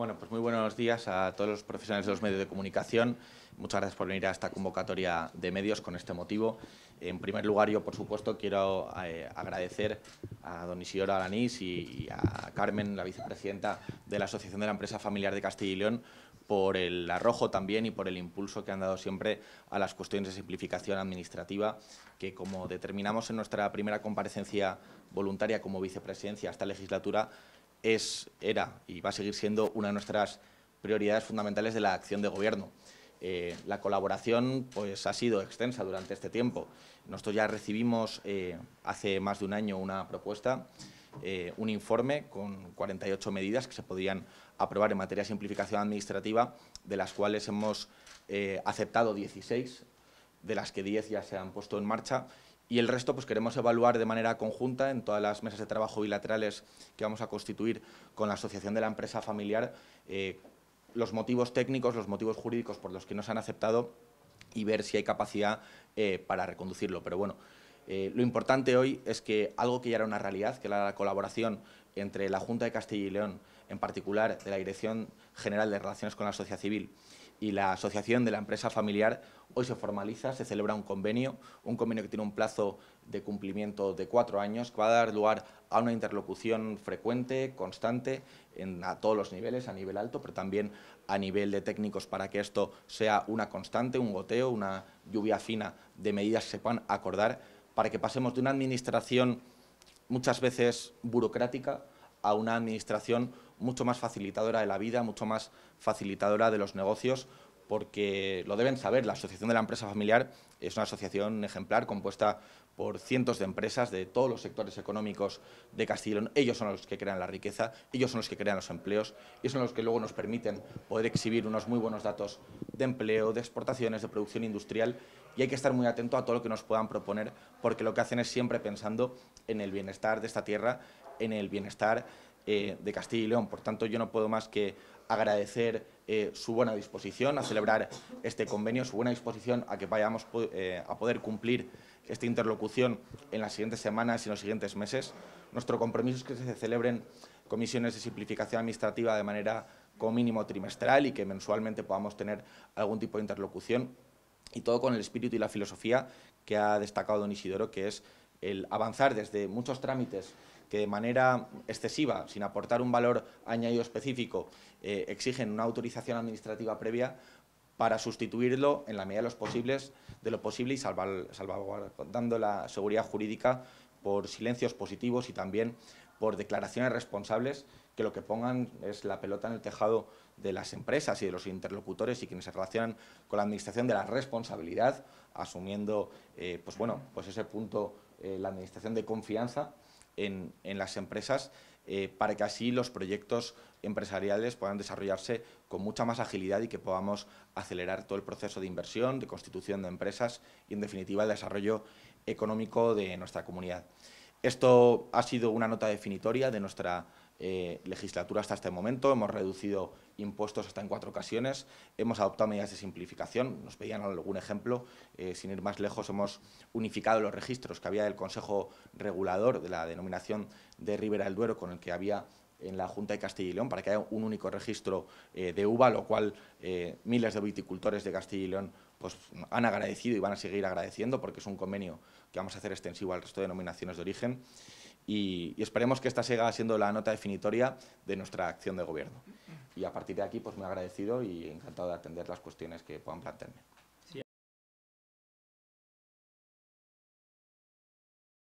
Bueno, pues muy buenos días a todos los profesionales de los medios de comunicación. Muchas gracias por venir a esta convocatoria de medios con este motivo. En primer lugar, yo, por supuesto, quiero eh, agradecer a don Isidoro Alanís y, a Carmen, la vicepresidenta de la Asociación de la Empresa Familiar de Castilla y León, por el arrojo también y por el impulso que han dado siempre a las cuestiones de simplificación administrativa, que como determinamos en nuestra primera comparecencia voluntaria como vicepresidencia esta legislatura, es, era y va a seguir siendo una de nuestras prioridades fundamentales de la acción de gobierno. Eh, la colaboración pues, ha sido extensa durante este tiempo. Nosotros ya recibimos eh, hace más de un año una propuesta, eh, un informe con 48 medidas que se podían aprobar en materia de simplificación administrativa, de las cuales hemos aceptado 16, de las que 10 ya se han puesto en marcha y el resto pues queremos evaluar de manera conjunta en todas las mesas de trabajo bilaterales que vamos a constituir con la Asociación de la Empresa Familiar eh, los motivos técnicos, los motivos jurídicos por los que nos han aceptado y ver si hay capacidad eh, para reconducirlo. Pero bueno, eh, lo importante hoy es que algo que ya era una realidad, que era la colaboración entre la Junta de Castilla y León, en particular de la Dirección General de Relaciones con la Sociedad Civil y la asociación de la empresa familiar hoy se formaliza, se celebra un convenio, un convenio que tiene un plazo de cumplimiento de cuatro años, que va a dar lugar a una interlocución frecuente, constante, en, a todos los niveles, a nivel alto, pero también a nivel de técnicos para que esto sea una constante, un goteo, una lluvia fina de medidas que se puedan acordar para que pasemos de una administración muchas veces burocrática a una administración mucho más facilitadora de la vida, mucho más facilitadora de los negocios, porque lo deben saber, la Asociación de la Empresa Familiar es una asociación ejemplar compuesta por cientos de empresas de todos los sectores económicos de Castellón. Ellos son los que crean la riqueza, ellos son los que crean los empleos y son los que luego nos permiten poder exhibir unos muy buenos datos de empleo, de exportaciones, de producción industrial y hay que estar muy atento a todo lo que nos puedan proponer porque lo que hacen es siempre pensando en el bienestar de esta tierra, en el bienestar eh, de Castilla y León. Por tanto, yo no puedo más que agradecer eh, su buena disposición a celebrar este convenio, su buena disposición a que vayamos eh, a poder cumplir esta interlocución en las siguientes semanas y en los siguientes meses. Nuestro compromiso es que se celebren comisiones de simplificación administrativa de manera como mínimo trimestral y que mensualmente podamos tener algún tipo de interlocución y todo con el espíritu y la filosofía que ha destacado don Isidoro, que es el avanzar desde muchos trámites que de manera excesiva, sin aportar un valor añadido específico, eh, exigen una autorización administrativa previa para sustituirlo en la medida de, los posibles, de lo posible y salvaguardando la seguridad jurídica por silencios positivos y también por declaraciones responsables que lo que pongan es la pelota en el tejado de las empresas y de los interlocutores y quienes se relacionan con la administración de la responsabilidad, asumiendo eh, pues bueno, pues ese punto, eh, la administración de confianza en, las empresas, eh, para que así los proyectos empresariales puedan desarrollarse con mucha más agilidad y que podamos acelerar todo el proceso de inversión, de constitución de empresas y, en definitiva, el desarrollo económico de nuestra comunidad. Esto ha sido una nota definitoria de nuestra eh, legislatura hasta este momento. Hemos reducido impuestos hasta en cuatro ocasiones. Hemos adoptado medidas de simplificación. Nos pedían algún ejemplo. Eh, sin ir más lejos, hemos unificado los registros que había del Consejo Regulador de la denominación de Ribera del Duero con el que había en la Junta de Castilla y León para que haya un único registro eh, de uva, lo cual miles de viticultores de Castilla y León pues han agradecido y van a seguir agradeciendo porque es un convenio que vamos a hacer extensivo al resto de denominaciones de origen y, esperemos que esta siga siendo la nota definitoria de nuestra acción de gobierno. Y a partir de aquí, pues muy agradecido y encantado de atender las cuestiones que puedan plantearme.